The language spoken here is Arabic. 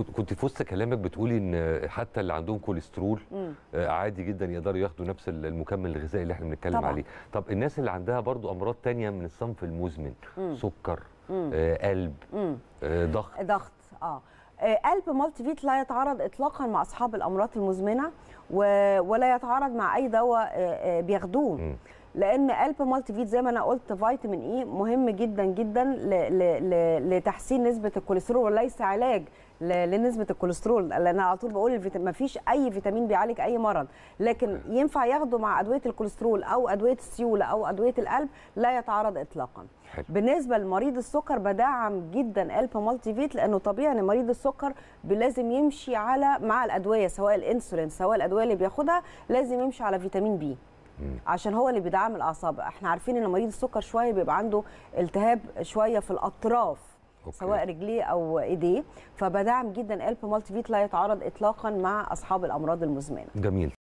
كنت في وسط كلامك بتقولي ان حتى اللي عندهم كوليسترول مم. آه، عادي جدا يقدروا ياخدوا نفس المكمل الغذائي اللي احنا بنتكلم طبعا. عليه طب الناس اللي عندها برضو امراض تانية من الصنف المزمن مم. سكر مم. آه قلب ضغط آه ضغط ضغط اه, آه، قلب مالتي فيت لا يتعارض اطلاقا مع اصحاب الامراض المزمنه ولا يتعارض مع اي دواء آه، بياخدوه لان الب مالتي فيت زي ما انا قلت فيتامين اي مهم جدا جدا لتحسين نسبه الكوليسترول وليس علاج لنسبه الكوليسترول لان على طول بقول ما فيش اي فيتامين بيعالج اي مرض لكن أيوة. ينفع ياخده مع ادويه الكوليسترول او ادويه السيوله او ادويه القلب لا يتعرض اطلاقا حلو. بالنسبه لمريض السكر بدعم جدا الب مالتي فيت لانه طبيعي ان مريض السكر لازم يمشي على مع الادويه سواء الانسولين سواء الادويه اللي بياخدها لازم يمشي على فيتامين بي عشان هو اللي بيدعم الاعصاب احنا عارفين ان مريض السكر شويه بيبقى عنده التهاب شويه في الاطراف أوكي. سواء رجليه او ايديه فبدعم جدا قلب مالتي فيت لا يتعارض اطلاقا مع اصحاب الامراض المزمنه جميل